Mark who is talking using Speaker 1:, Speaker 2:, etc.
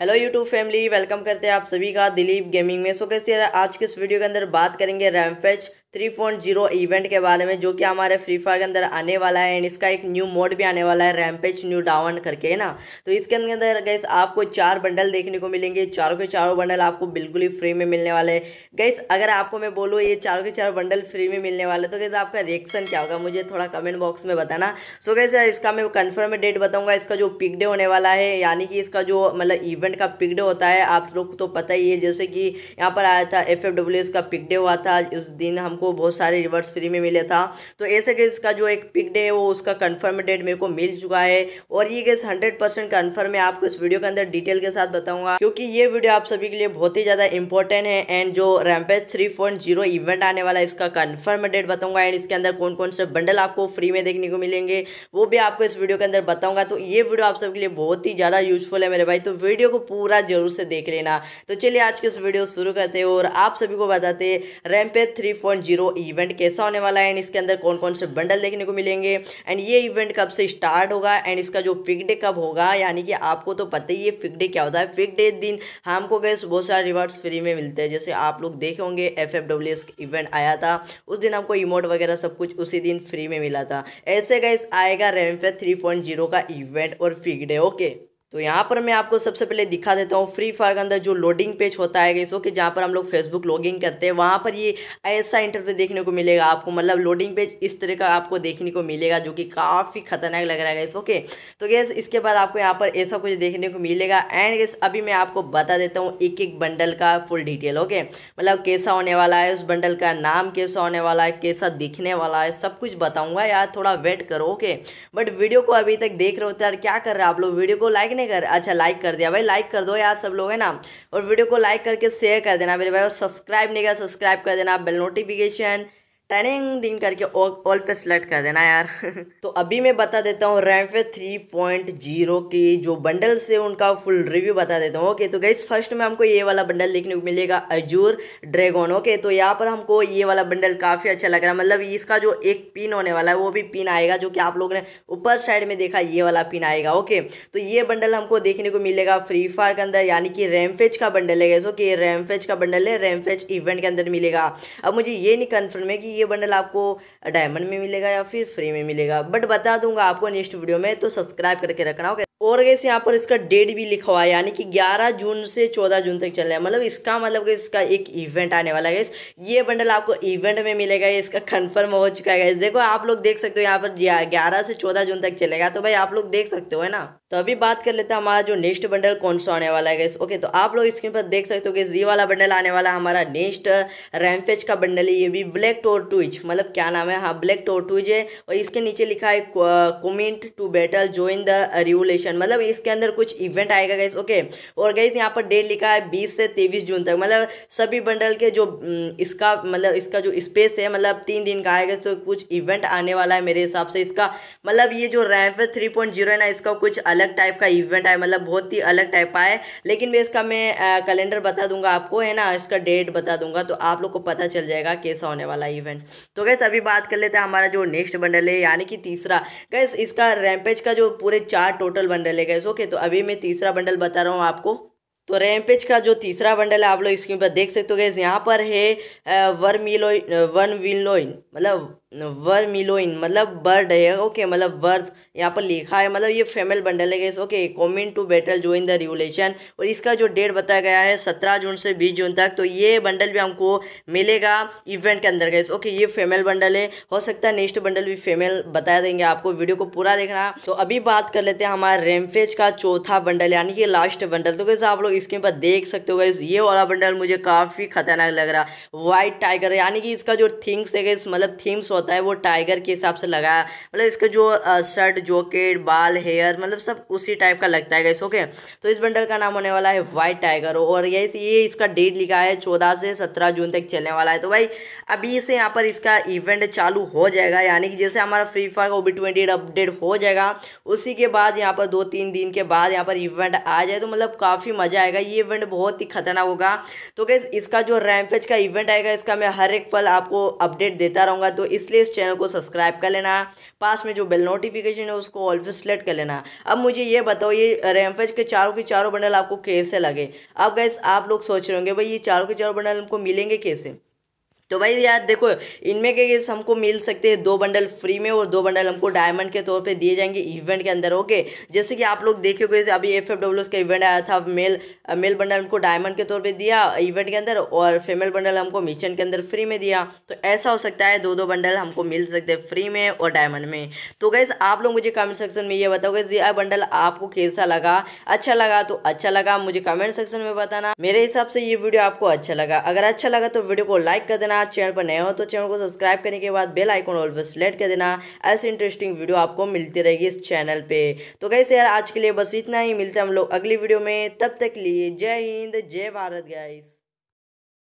Speaker 1: hello YouTube family welcome करते हैं आप सभी का दिलीप गेमिंग में सो कैसे आज के इस वीडियो के अंदर बात करेंगे rampage three point zero event के बारे में जो कि हमारे फ्री फायर के अंदर आने वाला है एंड इसका एक न्यू मोड भी आने वाला है रैमपेज न्यू डाउन करके है ना तो इसके अंदर गैस आपको चार बंडल देखने को मिलेंगे चारों के चारों बंडल आपको बिल्कुल ही फ्री में मिलने वाले हैं गैस अगर आपको मैं बोलूँ ये चारों के चारों बंडल फ्री में मिलने वाले तो गैस आपका रिएक्शन क्या होगा मुझे थोड़ा कमेंट बॉक्स में बताना सो गैस इसका मैं कन्फर्म डेट बताऊँगा इसका जो पिक डे होने वाला है यानी कि इसका जो मतलब इवेंट का पिक डे होता है आप लोग तो पता ही है जैसे कि यहाँ पर आया था एफ का पिक डे हुआ था उस दिन हमको को बहुत सारे रिवर्स फ्री में मिले था तो ऐसे गैस इसका जो एक पिक डे है वो उसका कन्फर्म डेट मेरे को मिल चुका है और ये गैस हंड्रेड परसेंट कन्फर्म है आपको इस वीडियो के अंदर डिटेल के साथ बताऊंगा क्योंकि ये वीडियो आप सभी के लिए बहुत ही ज़्यादा इंपॉर्टेंट है एंड जो rampage three point zero event आने वाला है इसका कन्फर्म डेट बताऊंगा एंड इसके अंदर कौन कौन से बंडल आपको फ्री में देखने को मिलेंगे वो भी आपको इस वीडियो के अंदर बताऊंगा तो ये वीडियो आप सबके लिए बहुत ही ज़्यादा यूजफुल है मेरे भाई तो वीडियो को पूरा जरूर से देख लेना तो चलिए आज के इस वीडियो शुरू करते हैं और आप सभी को बताते हैं रैम्पेज थ्री जीरो इवेंट कैसा होने वाला है एंड इसके अंदर कौन कौन से बंडल देखने को मिलेंगे एंड ये इवेंट कब से स्टार्ट होगा एंड इसका जो फिक डे कब होगा यानी कि आपको तो पता ही है फिक डे क्या होता है फिक डे दिन हमको गए बहुत सारे रिवार्ड्स फ्री में मिलते हैं जैसे आप लोग देखे होंगे एफ इवेंट आया था उस दिन हमको इमोट वगैरह सब कुछ उसी दिन फ्री में मिला था ऐसे गए आएगा रेमफे थ्री का इवेंट और फिक डे ओके तो यहाँ पर मैं आपको सबसे पहले दिखा देता हूँ फ्री फायर के अंदर जो लोडिंग पेज होता है गैसो कि जहाँ पर हम लोग फेसबुक लॉगिंग करते हैं वहाँ पर ये ऐसा इंटरव्यू देखने को मिलेगा आपको मतलब लोडिंग पेज इस तरह का आपको देखने को मिलेगा जो कि काफ़ी खतरनाक लग रहा है गैस ओके तो गैस इसके बाद आपको यहाँ पर ऐसा कुछ देखने को मिलेगा एंड गैस अभी मैं आपको बता देता हूँ एक एक बंडल का फुल डिटेल ओके मतलब कैसा होने वाला है उस बंडल का नाम कैसा होने वाला है कैसा दिखने वाला है सब कुछ बताऊँगा यार थोड़ा वेट करो ओके बट वीडियो को अभी तक देख रहे होते तो यार क्या कर रहे हैं आप लोग वीडियो को लाइक नहीं कर अच्छा लाइक कर दिया भाई लाइक कर दो यार सब लोग है ना और वीडियो को लाइक करके शेयर कर देना मेरे भाई और सब्सक्राइब नहीं कर सब्सक्राइब कर देना बेल नोटिफिकेशन टनिंग दिन करके ऑल पे सेलेक्ट कर देना यार तो अभी मैं बता देता हूँ रैमफे थ्री पॉइंट जीरो की जो बंडल्स है उनका फुल रिव्यू बता देता हूँ ओके तो गई फर्स्ट में हमको ये वाला बंडल देखने को मिलेगा अजूर ड्रैगन ओके तो यहाँ पर हमको ये वाला बंडल काफ़ी अच्छा लग रहा है मतलब इसका जो एक पिन होने वाला है वो भी पिन आएगा जो कि आप लोगों ने ऊपर साइड में देखा ये वाला पिन आएगा ओके तो ये बंडल हमको देखने को मिलेगा फ्री फायर के अंदर यानी कि रैमफेज का बंडल है गैस ओके रैमफेज का बंडल है रैमफेज इवेंट के अंदर मिलेगा अब मुझे ये नहीं कन्फर्म है कि ये बंडल आपको डायमंड में मिलेगा या फिर फ्री में मिलेगा बट बता दूंगा आपको नेक्स्ट वीडियो में तो सब्सक्राइब करके रखना होगा और गैस यहाँ पर इसका डेट भी लिखा हुआ है यानी कि 11 जून से 14 जून तक चल रहा है मतलब इसका मतलब कि इसका एक इवेंट आने वाला है ये बंडल आपको इवेंट में मिलेगा इसका कंफर्म हो चुका है देखो आप लोग देख सकते हो यहाँ पर 11 से 14 जून तक चलेगा तो भाई आप लोग देख सकते हो है ना तो अभी बात कर लेते हैं हमारा जो नेक्स्ट बंडल कौन सा आने वाला है गैस ओके तो आप लोग स्क्रीन पर देख सकते हो कि जी वाला बंडल आने वाला हमारा नेक्स्ट रैमफेज का बंडल है ये भी ब्लैक टोर टूज मतलब क्या नाम है हाँ ब्लैक टूज है और इसके नीचे लिखा है commit to battle join the revolution seven मतलब इसके अंदर कुछ इवेंट आएगा गैस ओके और गैस यहाँ पर डेट लिखा है बीस से तेईस जून तक मतलब सभी बंडल के जो हम्म, इसका मतलब इसका जो स्पेस है मतलब तीन दिन का आएगा तो कुछ इवेंट आने वाला है मेरे हिसाब से इसका मतलब ये जो रैम्प थ्री पॉइंट जीरो है ना इसका कुछ अलग टाइप का इवेंट है मतलब बहुत ही अलग टाइप का है लेकिन मैं इसका मैं कैलेंडर बता दूंगा आपको है ना इसका डेट बता दूंगा तो आप लोग को पता चल जाएगा कैसा होने वाला इवेंट तो गैस अभी बात कर लेते हैं हमारा जो नेक्स्ट बंडल है यानी कि तीसरा गैस इसका रैम्पेज का जो पूरे चार टोटल बंडल है गैस ओके तो अभी मैं तीसरा बंडल बता रहा हूँ आपको तो रैमपेज का जो तीसरा बंडल है आप लोग स्क्रीन पर देख सकते हो गैस यहाँ पर है वन मिलोइन वन विलोइन मतलब वर मिलोइन मतलब बर्ड है ओके मतलब वर्थ यहाँ पर लिखा है मतलब ये फेमेल बंडल है guys okay commit to battle in the revolution और इसका जो डेट बताया गया है सत्रह जून से बीस जून तक तो ये बंडल भी हमको मिलेगा इवेंट के अंदर गैस ओके ये फेमेल बंडल है हो सकता है नेक्स्ट बंडल भी फेमेल बताया देंगे आपको वीडियो को पूरा देखना तो अभी बात कर लेते हैं हमारे रेमफेज का चौथा बंडल यानी कि लास्ट बंडल तो कैसे आप लोग स्क्रीन पर देख सकते हो गैस ये वाला बंडल मुझे काफ़ी खतरनाक लग रहा व्हाइट टाइगर यानी कि इसका जो थिंग्स है गैस मतलब थीम्स होता है वो टाइगर के हिसाब से लगाया मतलब इसका जो शर्ट जोकेट बाल हेयर मतलब सब उसी टाइप का लगता है गैस ओके तो इस बंडल का नाम होने वाला है वाइट टाइगर और ये ये इसका डेट लिखा है चौदह से सत्रह जून तक चलने वाला है तो भाई अभी से यहाँ पर इसका इवेंट चालू हो जाएगा यानी कि जैसे हमारा फ्री फायर का ओ ट्वेंटी अपडेट हो जाएगा उसी के बाद यहाँ पर दो तीन दिन के बाद यहाँ पर इवेंट आ जाए तो मतलब काफ़ी मज़ा आएगा ये इवेंट बहुत ही खतरनाक होगा तो गैस इसका जो रैमफेज का इवेंट आएगा इसका मैं हर एक पल आपको अपडेट देता रहूँगा तो इस इसलिए इस चैनल को सब्सक्राइब कर लेना पास में जो बेल नोटिफिकेशन है उसको ऑल सेलेक्ट कर लेना अब मुझे ये बताओ ये रैमफेज के चारों के चारों बंडल आपको कैसे लगे अब गैस आप लोग सोच रहे होंगे भाई ये चारों के चारों बंडल हमको मिलेंगे कैसे तो भाई यार देखो इनमें के केस हमको मिल सकते हैं दो बंडल फ्री में और दो बंडल हमको डायमंड के तौर पे दिए जाएंगे इवेंट के अंदर ओके जैसे कि आप लोग देखोगे अभी एफ एफ डब्ल्यू का इवेंट आया था मेल मेल बंडल हमको डायमंड के तौर पे दिया इवेंट के अंदर और फीमेल बंडल हमको मिशन के अंदर फ्री में दिया तो ऐसा हो सकता है दो दो बंडल हमको मिल सकते हैं फ्री में और डायमंड में तो गैस आप लोग मुझे कमेंट सेक्शन में ये बताओ गैस यह बंडल आपको कैसा लगा अच्छा लगा तो अच्छा लगा मुझे कमेंट सेक्शन में बताना मेरे हिसाब से ये वीडियो आपको अच्छा लगा अगर अच्छा लगा तो वीडियो को लाइक कर देना करना चैनल पर नए हो तो चैनल को सब्सक्राइब करने के बाद बेल आइकॉन ऑल पर सेलेक्ट कर देना ऐसी इंटरेस्टिंग वीडियो आपको मिलती रहेगी इस चैनल पर तो कैसे यार आज के लिए बस इतना ही मिलते हैं हम लोग अगली वीडियो में तब तक लिए जय हिंद जय भारत गाइस